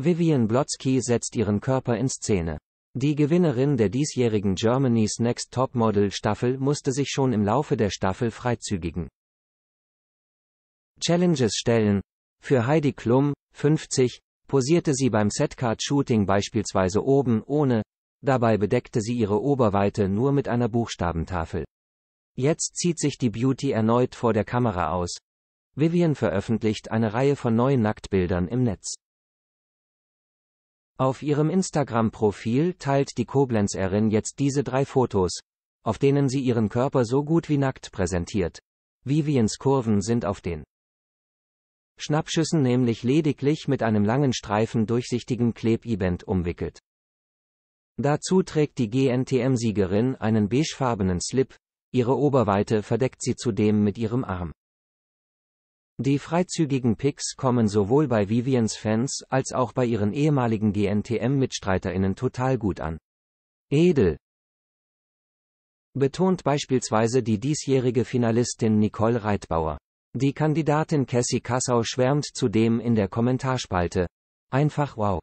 Vivian Blotzky setzt ihren Körper in Szene. Die Gewinnerin der diesjährigen Germany's Next Topmodel Staffel musste sich schon im Laufe der Staffel freizügigen. Challenges stellen. Für Heidi Klum, 50, posierte sie beim Setcard-Shooting beispielsweise oben ohne, dabei bedeckte sie ihre Oberweite nur mit einer Buchstabentafel. Jetzt zieht sich die Beauty erneut vor der Kamera aus. Vivian veröffentlicht eine Reihe von neuen Nacktbildern im Netz. Auf ihrem Instagram-Profil teilt die Koblenzerin jetzt diese drei Fotos, auf denen sie ihren Körper so gut wie nackt präsentiert. Vivians Kurven sind auf den Schnappschüssen nämlich lediglich mit einem langen Streifen durchsichtigen Klebeband umwickelt. Dazu trägt die GNTM-Siegerin einen beigefarbenen Slip, ihre Oberweite verdeckt sie zudem mit ihrem Arm. Die freizügigen Picks kommen sowohl bei Vivians Fans als auch bei ihren ehemaligen GNTM-MitstreiterInnen total gut an. Edel betont beispielsweise die diesjährige Finalistin Nicole Reitbauer. Die Kandidatin Cassie Kassau schwärmt zudem in der Kommentarspalte. Einfach wow.